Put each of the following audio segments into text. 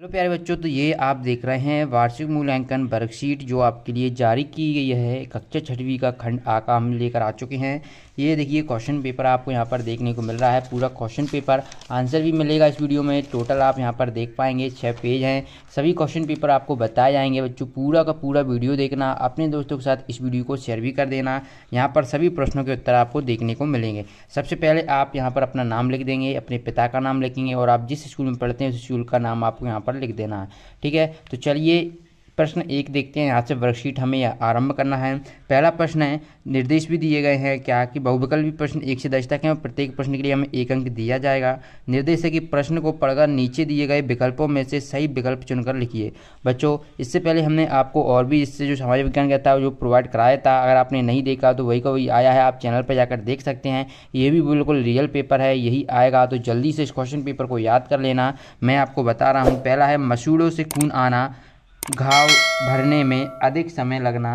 hello प्यारे बच्चों तो ये आप देख रहे हैं वार्षिक मूल्यांकन वर्कशीट जो आपके लिए जारी की गई है कक्षा छठवीं का खंड आका हम लेकर आ चुके हैं ये देखिए क्वेश्चन पेपर आपको यहाँ पर देखने को मिल रहा है पूरा क्वेश्चन पेपर आंसर भी मिलेगा इस वीडियो में टोटल आप यहाँ पर देख पाएंगे छः पेज हैं सभी क्वेश्चन पेपर आपको बताए जाएंगे बच्चों पूरा का पूरा वीडियो देखना अपने दोस्तों के साथ इस वीडियो को शेयर भी कर देना यहाँ पर सभी प्रश्नों के उत्तर आपको देखने को मिलेंगे सबसे पहले आप यहाँ पर अपना नाम लिख देंगे अपने पिता का नाम लिखेंगे और आप जिस स्कूल में पढ़ते हैं उस स्कूल का नाम आपको यहाँ पर लिख देना है ठीक है तो चलिए प्रश्न एक देखते हैं यहाँ से वर्कशीट हमें आरंभ करना है पहला प्रश्न है निर्देश भी दिए गए हैं क्या कि बहुविकल्पी प्रश्न एक से दस तक हैं और प्रत्येक प्रश्न के लिए हमें एक अंक दिया जाएगा निर्देश है कि प्रश्न को पढ़कर नीचे दिए गए विकल्पों में से सही विकल्प चुनकर लिखिए बच्चों इससे पहले हमने आपको और भी इससे जो सामाजिक विज्ञान कहता है जो प्रोवाइड कराया था अगर आपने नहीं देखा तो वही का वही आया है आप चैनल पर जाकर देख सकते हैं ये भी बिल्कुल रियल पेपर है यही आएगा तो जल्दी से इस क्वेश्चन पेपर को याद कर लेना मैं आपको बता रहा हूँ पहला है मसूड़ों से खून आना घाव भरने में अधिक समय लगना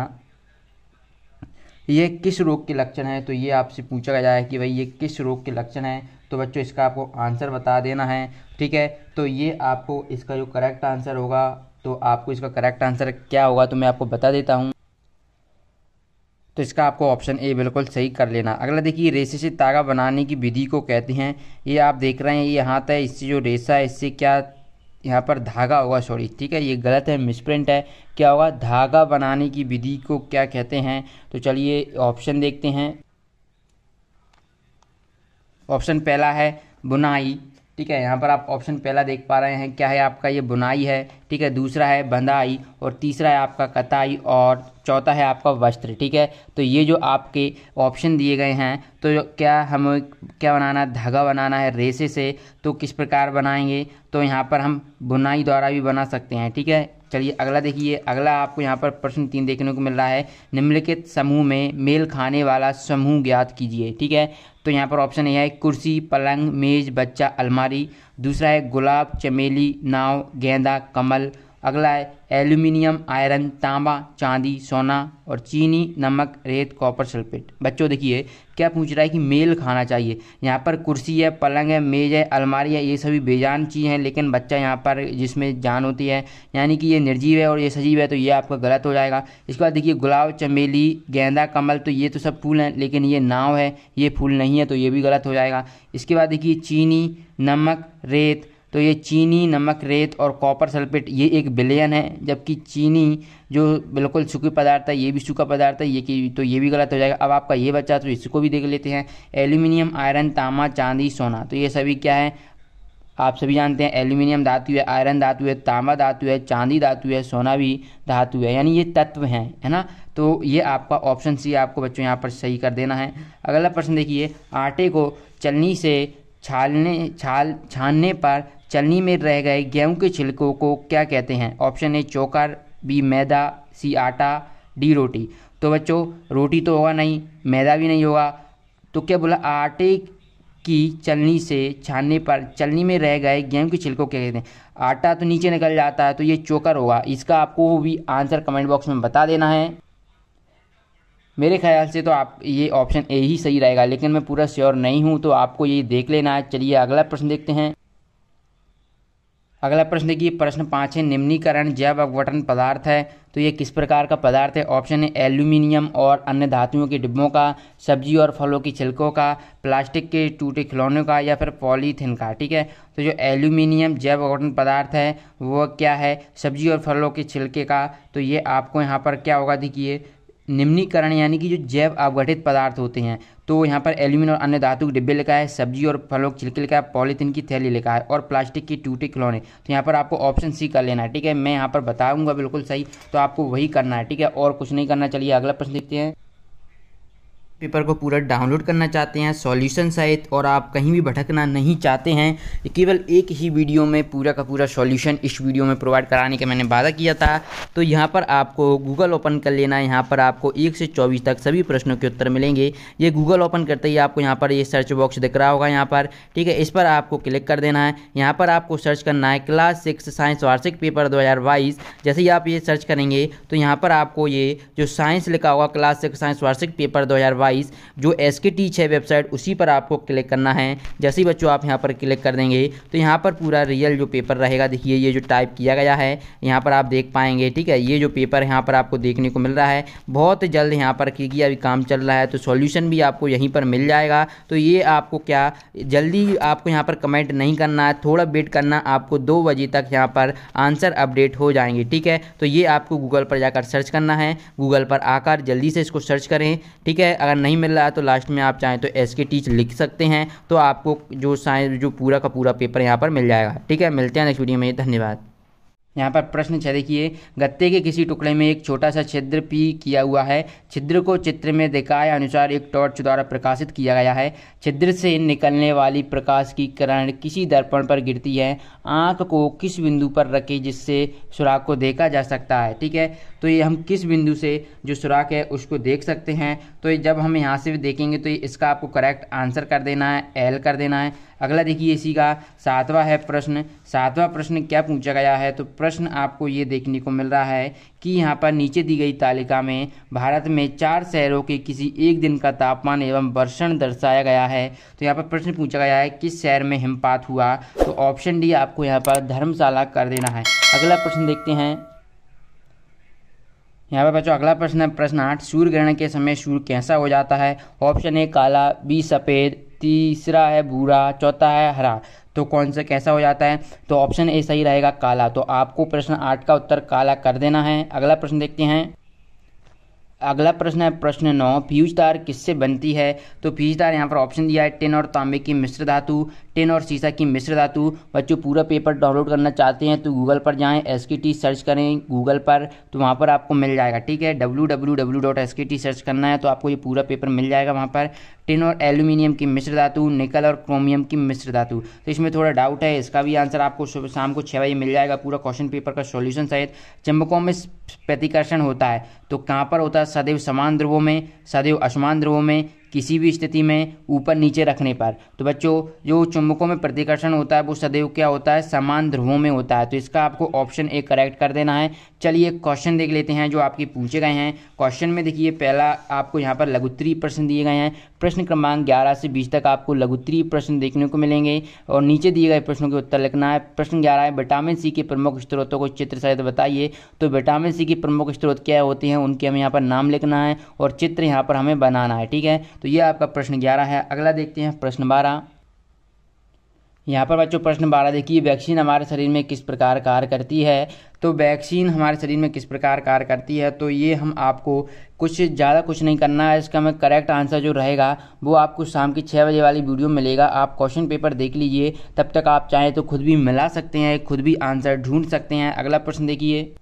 ये किस रोग के लक्षण है तो ये आपसे पूछा गया है कि भाई ये किस रोग के लक्षण है तो बच्चों इसका आपको आंसर बता देना है ठीक है तो ये आपको इसका जो करेक्ट आंसर होगा तो आपको इसका करेक्ट आंसर क्या होगा तो मैं आपको बता देता हूँ तो इसका आपको ऑप्शन ए बिल्कुल सही कर लेना अगला देखिए रेशे से तागा बनाने की विधि को कहते हैं ये आप देख रहे हैं ये हाथ है इससे जो रेशा है इससे क्या यहाँ पर धागा होगा सॉरी ठीक है ये गलत है मिसप्रिंट है क्या होगा धागा बनाने की विधि को क्या कहते हैं तो चलिए ऑप्शन देखते हैं ऑप्शन पहला है बुनाई ठीक है यहाँ पर आप ऑप्शन पहला देख पा रहे हैं क्या है आपका ये बुनाई है ठीक है दूसरा है बंधाई और तीसरा है आपका कताई और चौथा है आपका वस्त्र ठीक है तो ये जो आपके ऑप्शन दिए गए हैं तो क्या हमें क्या बनाना है धागा बनाना है रेसे से तो किस प्रकार बनाएंगे तो यहाँ पर हम बुनाई द्वारा भी बना सकते हैं ठीक है चलिए अगला देखिए अगला आपको यहाँ पर प्रश्न तीन देखने को मिल रहा है निम्नलिखित समूह में मेल खाने वाला समूह ज्ञात कीजिए ठीक है तो यहाँ पर ऑप्शन ए है कुर्सी पलंग मेज़ बच्चा अलमारी दूसरा है गुलाब चमेली नाव गेंदा कमल अगला है एल्यूमिनियम आयरन तांबा चांदी सोना और चीनी नमक रेत कॉपर सल्फेट बच्चों देखिए क्या पूछ रहा है कि मेल खाना चाहिए यहाँ पर कुर्सी है पलंग है मेज़ है अलमारी है ये सभी बेजान चीज़ हैं लेकिन बच्चा यहाँ पर जिसमें जान होती है यानी कि ये निर्जीव है और ये सजीव है तो ये आपका गलत हो जाएगा इसके बाद देखिए गुलाब चमेली गेंदा कमल तो ये तो सब फूल हैं लेकिन ये नाव है ये फूल नहीं है तो ये भी गलत हो जाएगा इसके बाद देखिए चीनी नमक रेत तो ये चीनी नमक रेत और कॉपर सल्फेट ये एक बिलियन है जबकि चीनी जो बिल्कुल सूखी पदार्थ है ये भी सूखा पदार्थ है ये कि तो ये भी गलत हो जाएगा अब आपका ये बचा तो इसको भी देख लेते हैं एल्यूमिनियम आयरन तांबा चांदी सोना तो ये सभी क्या है आप सभी जानते हैं एल्यूमिनियम धातु है आयरन धातु है तांबा धातु है चांदी धातु है सोना भी धातु है यानी ये तत्व हैं है ना तो ये आपका ऑप्शन सी आपको बच्चों यहाँ पर सही कर देना है अगला प्रश्न देखिए आटे को चलनी से छालने छाल छानने पर चलनी में रह गए गेहूं के छिलकों को क्या कहते हैं ऑप्शन ए चोकर बी मैदा सी आटा डी रोटी तो बच्चों रोटी तो होगा नहीं मैदा भी नहीं होगा तो क्या बोला आटे की चलनी से छानने पर चलनी में रह गए गेहूं के छिलकों क्या कहते हैं आटा तो नीचे निकल जाता है तो ये चोकर होगा इसका आपको भी आंसर कमेंट बॉक्स में बता देना है मेरे ख्याल से तो आप ये ऑप्शन ए ही सही रहेगा लेकिन मैं पूरा श्योर नहीं हूँ तो आपको ये देख लेना है चलिए अगला प्रश्न देखते हैं अगला प्रश्न देखिए प्रश्न पाँच है निम्नीकरण जैव अपघटन पदार्थ है तो ये किस प्रकार का पदार्थ है ऑप्शन है एल्यूमिनियम और अन्य धातुओं के डिब्बों का सब्जी और फलों की छिलकों का प्लास्टिक के टूटे खिलौनों का या फिर पॉलीथिन का ठीक है तो जो एल्यूमिनियम जैव अपघटन पदार्थ है वो क्या है सब्जी और फलों के छिलके का तो ये आपको यहाँ पर क्या होगा देखिए निम्नीकरण यानी कि जो जैव अवगठित पदार्थ होते हैं तो यहाँ पर एल्यूमिन और अन्य धातु के डिब्बे लिखा है सब्जी और फलों के छिलके लिखा है पॉलीथीन की थैली लिखा है और प्लास्टिक की टूटे खिलौने तो यहाँ पर आपको ऑप्शन सी कर लेना है ठीक है मैं यहाँ पर बताऊँगा बिल्कुल सही तो आपको वही करना है ठीक है और कुछ नहीं करना चलिए अगला प्रश्न देखते हैं पेपर को पूरा डाउनलोड करना चाहते हैं सॉल्यूशन सहित और आप कहीं भी भटकना नहीं चाहते हैं केवल एक ही वीडियो में पूरा का पूरा सॉल्यूशन इस वीडियो में प्रोवाइड कराने का मैंने वादा किया था तो यहाँ पर आपको गूगल ओपन कर लेना है यहाँ पर आपको एक से चौबीस तक सभी प्रश्नों के उत्तर मिलेंगे ये गूगल ओपन करते ही आपको यहाँ पर ये सर्च बॉक्स दिख रहा होगा यहाँ पर ठीक है इस पर आपको क्लिक कर देना है यहाँ पर आपको सर्च करना है क्लास सिक्स साइंस वार्षिक पेपर दो जैसे ही आप ये सर्च करेंगे तो यहाँ पर आपको ये जो साइंस लिखा होगा क्लास सिक्स साइंस वार्षिक पेपर दो डिवाइस जो एस के टीच है वेबसाइट उसी पर आपको क्लिक करना है जैसे ही बच्चों आप यहाँ पर क्लिक कर देंगे तो यहाँ पर पूरा रियल जो पेपर रहेगा देखिए ये जो टाइप किया गया है यहाँ पर आप देख पाएंगे ठीक है ये जो पेपर यहाँ पर आपको देखने को मिल रहा है बहुत जल्द यहाँ पर क्योंकि अभी काम चल रहा है तो सोल्यूशन भी आपको यहीं पर मिल जाएगा तो ये आपको क्या जल्दी आपको यहाँ पर कमेंट नहीं करना है थोड़ा वेट करना आपको दो बजे तक यहाँ पर आंसर अपडेट हो जाएंगे ठीक है तो ये आपको गूगल पर जाकर सर्च करना है गूगल पर आकर जल्दी से इसको सर्च करें ठीक है अगर नहीं मिल रहा है तो लास्ट में आप चाहें तो एस के टीच लिख सकते हैं तो आपको जो साइंस जो पूरा का पूरा पेपर यहाँ पर मिल जाएगा ठीक है मिलते हैं नेक्स्ट वीडियो में धन्यवाद यहाँ पर प्रश्न छह देखिए गत्ते के किसी टुकड़े में एक छोटा सा छिद्र पी किया हुआ है छिद्र को चित्र में दिखाए अनुसार एक टॉर्च द्वारा प्रकाशित किया गया है छिद्र से निकलने वाली प्रकाश की किरण किसी दर्पण पर गिरती है आँख को किस बिंदु पर रखे जिससे सुराख को देखा जा सकता है ठीक है तो ये हम किस बिंदु से जो सुराख है उसको देख सकते हैं तो जब हम यहाँ से भी देखेंगे तो इसका आपको करेक्ट आंसर कर देना है एल कर देना है अगला देखिए इसी का सातवां है प्रश्न सातवां प्रश्न क्या पूछा गया है तो प्र... प्रश्न आपको ये देखने को मिल रहा है कि यहाँ पर नीचे दी गई तालिका में भारत में चार शहरों के किसी एक दिन का तापमान एवं वर्षण दर्शाया गया है तो यहाँ पर प्रश्न पूछा गया है किस शहर में हिमपात हुआ तो ऑप्शन डी आपको यहाँ पर धर्मशाला कर देना है अगला प्रश्न देखते हैं यहाँ पर बच्चों अगला प्रश्न है प्रश्न आठ सूर्य ग्रहण के समय सूर्य कैसा हो जाता है ऑप्शन ए काला बी सफ़ेद तीसरा है भूरा चौथा है हरा तो कौन सा कैसा हो जाता है तो ऑप्शन ए सही रहेगा काला तो आपको प्रश्न आठ का उत्तर काला कर देना है अगला प्रश्न देखते हैं अगला प्रश्न है प्रश्न नौ फ्यूज तार किससे बनती है तो फ्यूज तार यहाँ पर ऑप्शन दिया है टिन और तांबे की मिश्र धातु टिन और शीशा की मिश्र धातु बच्चों पूरा पेपर डाउनलोड करना चाहते हैं तो गूगल पर जाएँ एस सर्च करें गूगल पर तो वहाँ पर आपको मिल जाएगा ठीक है डब्ल्यू सर्च करना है तो आपको ये पूरा पेपर मिल जाएगा वहाँ पर टिन और एल्यूमिनियम की मिश्र धातु निकल और क्रोमियम की मिश्र धातु तो इसमें थोड़ा डाउट है इसका भी आंसर आपको शाम को छः बजे मिल जाएगा पूरा क्वेश्चन पेपर का सॉल्यूशन सहित चंबकों में प्रतिकर्षण होता है तो कहाँ पर होता है सदैव समान ध्रुवों में सदैव असमान ध्रुवों में किसी भी स्थिति में ऊपर नीचे रखने पर तो बच्चों जो चुंबकों में प्रतिकर्षण होता है वो सदैव क्या होता है समान ध्रुवों में होता है तो इसका आपको ऑप्शन ए करेक्ट कर देना है चलिए क्वेश्चन देख लेते हैं जो आपके पूछे गए हैं क्वेश्चन में देखिए पहला आपको यहाँ पर लघुत्तरी प्रश्न दिए गए हैं प्रश्न क्रमांक ग्यारह से बीस तक आपको लघुत्तरी प्रश्न देखने को मिलेंगे और नीचे दिए गए प्रश्नों के उत्तर लिखना है प्रश्न ग्यारह है विटामिन सी के प्रमुख स्रोतों को चित्र सहित बताइए तो विटामिन सी के प्रमुख स्रोत क्या होते हैं उनके हमें यहाँ पर नाम लिखना है और चित्र यहाँ पर हमें बनाना है ठीक है तो तो ये आपका प्रश्न ग्यारह है अगला देखते हैं प्रश्न बारह यहाँ पर बच्चों प्रश्न बारह देखिए वैक्सीन हमारे शरीर में किस प्रकार कार्य करती है तो वैक्सीन हमारे शरीर में किस प्रकार कार्य करती है तो ये हम आपको कुछ ज़्यादा कुछ नहीं करना है इसका हमें करेक्ट आंसर जो रहेगा वो आपको शाम की छः बजे वाली वीडियो मिलेगा आप क्वेश्चन पेपर देख लीजिए तब तक आप चाहें तो खुद भी मिला सकते हैं खुद भी आंसर ढूंढ सकते हैं अगला प्रश्न देखिए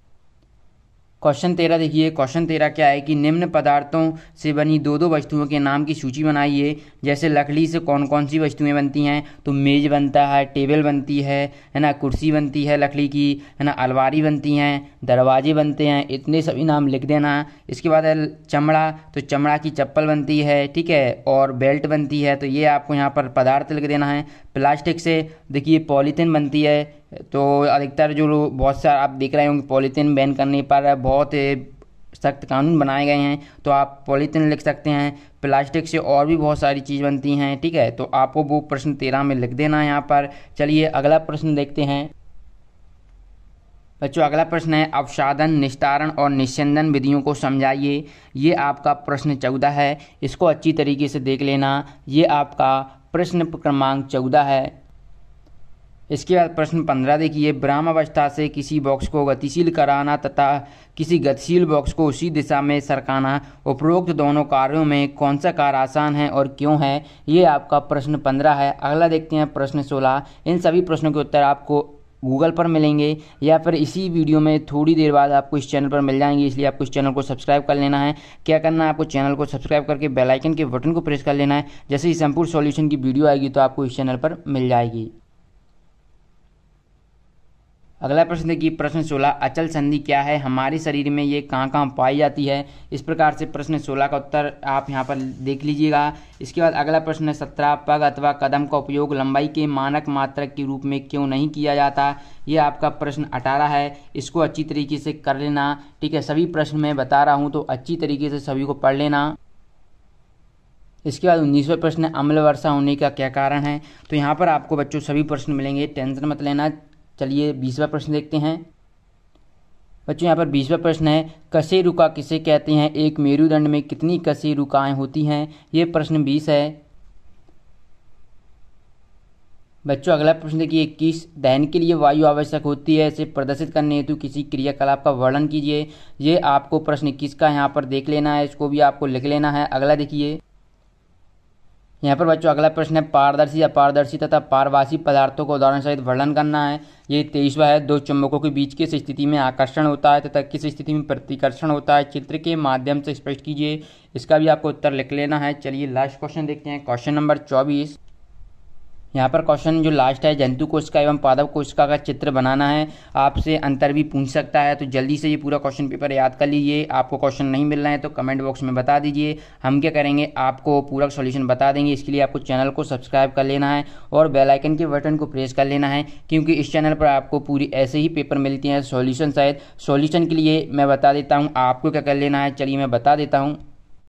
क्वेश्चन तेरह देखिए क्वेश्चन तेरह क्या है कि निम्न पदार्थों से बनी दो दो वस्तुओं के नाम की सूची बनाइए जैसे लकड़ी से कौन कौन सी वस्तुएं बनती हैं तो मेज़ बनता है टेबल बनती है है ना कुर्सी बनती है लकड़ी की है ना अलवारी बनती हैं दरवाजे बनते हैं इतने सभी नाम लिख देना इसके बाद है चमड़ा तो चमड़ा की चप्पल बनती है ठीक है और बेल्ट बनती है तो ये आपको यहाँ पर पदार्थ लिख देना है प्लास्टिक से देखिए पॉलीथीन बनती है तो अधिकतर जो बहुत सारा आप देख रहे होंगे पॉलीथीन बैन करने पर बहुत सख्त कानून बनाए गए हैं तो आप पॉलीथीन लिख सकते हैं प्लास्टिक से और भी बहुत सारी चीज़ बनती हैं ठीक है तो आपको वो प्रश्न तेरह में लिख देना है यहाँ पर चलिए अगला प्रश्न देखते हैं बच्चों अगला प्रश्न है अवसाधन निस्तारण और निश्चंदन विधियों को समझाइए ये आपका प्रश्न चौदह है इसको अच्छी तरीके से देख लेना ये आपका प्रश्न क्रमांक चौदह है इसके बाद प्रश्न पंद्रह देखिए अवस्था से किसी बॉक्स को गतिशील कराना तथा किसी गतिशील बॉक्स को उसी दिशा में सरकाना उपरोक्त दोनों कार्यों में कौन सा कार्य आसान है और क्यों है ये आपका प्रश्न पंद्रह है अगला देखते हैं प्रश्न सोलह इन सभी प्रश्नों के उत्तर आपको गूगल पर मिलेंगे या फिर इसी वीडियो में थोड़ी देर बाद आपको इस चैनल पर मिल जाएंगे इसलिए आपको इस चैनल को सब्सक्राइब कर लेना है क्या करना है आपको चैनल को सब्सक्राइब करके बेलाइकन के बटन को प्रेस कर लेना है जैसे ही संपूर्ण सॉल्यूशन की वीडियो आएगी तो आपको इस चैनल पर मिल जाएगी अगला प्रश्न देखिए प्रश्न सोलह अचल संधि क्या है हमारे शरीर में ये कहाँ कहाँ पाई जाती है इस प्रकार से प्रश्न सोलह का उत्तर आप यहाँ पर देख लीजिएगा इसके बाद अगला प्रश्न है सत्रह पग अथवा कदम का उपयोग लंबाई के मानक मात्रक के रूप में क्यों नहीं किया जाता ये आपका प्रश्न अठारह है इसको अच्छी तरीके से कर लेना ठीक है सभी प्रश्न मैं बता रहा हूँ तो अच्छी तरीके से सभी को पढ़ लेना इसके बाद उन्नीसवें प्रश्न अम्ल वर्षा होने का क्या कारण है तो यहाँ पर आपको बच्चों सभी प्रश्न मिलेंगे टेंशन मत लेना चलिए बीसवा प्रश्न देखते हैं बच्चों यहाँ पर बीसवा प्रश्न है कसे रुका किसे कहते हैं एक मेरुदंड में कितनी कसे रुकाएं होती हैं ये प्रश्न बीस है बच्चों अगला प्रश्न देखिए इक्कीस दहन के लिए वायु आवश्यक होती है इसे प्रदर्शित करने हेतु किसी क्रियाकलाप का वर्णन कीजिए ये आपको प्रश्न इक्कीस का यहाँ पर देख लेना है इसको भी आपको लिख लेना है अगला देखिए यहाँ पर बच्चों अगला प्रश्न है पारदर्शी पारदर्शी तथा पारवासी पदार्थों को उदाहरण सहित वर्णन करना है ये तेईसवा है दो चुंबकों के बीच किस स्थिति में आकर्षण होता है तथा किस स्थिति में प्रतिकर्षण होता है चित्र के माध्यम से स्पष्ट कीजिए इसका भी आपको उत्तर लिख लेना है चलिए लास्ट क्वेश्चन देखते हैं क्वेश्चन नंबर चौबीस यहाँ पर क्वेश्चन जो लास्ट है जंतु कोशिका एवं पादव कोशिका का चित्र बनाना है आपसे अंतर भी पूछ सकता है तो जल्दी से ये पूरा क्वेश्चन पेपर याद कर लीजिए आपको क्वेश्चन नहीं मिल रहा है तो कमेंट बॉक्स में बता दीजिए हम क्या करेंगे आपको पूरा सॉल्यूशन बता देंगे इसके लिए आपको चैनल को सब्सक्राइब कर लेना है और बेलाइकन के बटन को प्रेस कर लेना है क्योंकि इस चैनल पर आपको पूरी ऐसे ही पेपर मिलती हैं सोल्यूशन शायद सॉल्यूशन के लिए मैं बता देता हूँ आपको क्या कर लेना है चलिए मैं बता देता हूँ